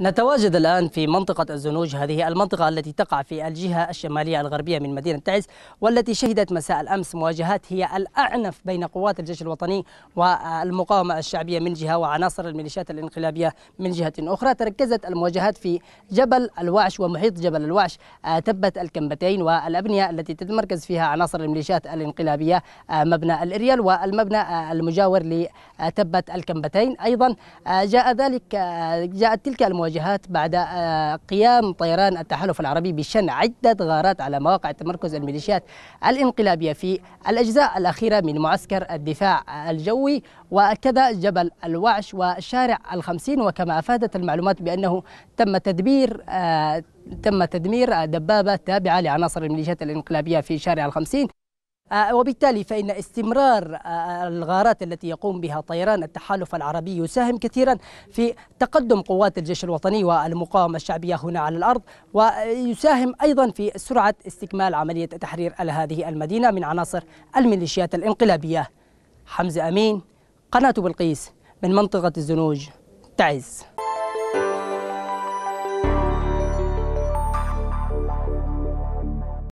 نتواجد الآن في منطقة الزنوج هذه المنطقة التي تقع في الجهة الشمالية الغربية من مدينة تعز والتي شهدت مساء الأمس مواجهات هي الأعنف بين قوات الجيش الوطني والمقاومة الشعبية من جهة وعناصر الميليشيات الانقلابية من جهة أخرى تركزت المواجهات في جبل الوعش ومحيط جبل الوعش آه، تبت الكمبتين والأبنية التي تتمركز فيها عناصر الميليشيات الانقلابية آه، مبنى الإريال والمبنى آه، المجاور لتبت الكمبتين أيضا جاء ذلك جاءت تلك المواجهات المواجهات بعد آه، قيام طيران التحالف العربي بشن عدة غارات على مواقع تمركز الميليشيات الانقلابية في الأجزاء الأخيرة من معسكر الدفاع الجوي وكذا جبل الوعش وشارع الخمسين وكما أفادت المعلومات بأنه تم تدبير آه، تم تدمير دبابة تابعة لعناصر الميليشيات الانقلابية في شارع الخمسين آه، وبالتالي فإن استمرار آه، الغارات التي يقوم بها طيران التحالف العربي يساهم كثيرا في تقدم قوات الجيش الوطني والمقاومة الشعبية هنا على الأرض ويساهم أيضا في سرعة استكمال عملية تحرير هذه المدينة من عناصر الميليشيات الانقلابية حمزة أمين قناة بلقيس من منطقة الزنوج تعز